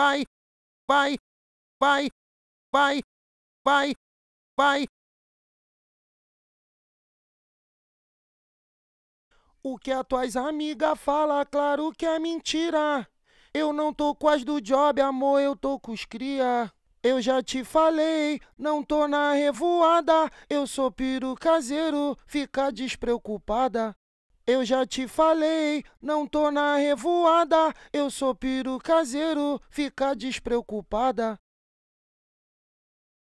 pai, pai, pai, pai, pai, pai. O que a tuas amiga fala, claro que é mentira. Eu não tô com as do job, amor, eu tô com os cria. Eu já te falei, não tô na revoada. Eu sou piro caseiro, fica despreocupada. Eu já te falei, não tô na revoada. Eu sou piro caseiro, fica despreocupada.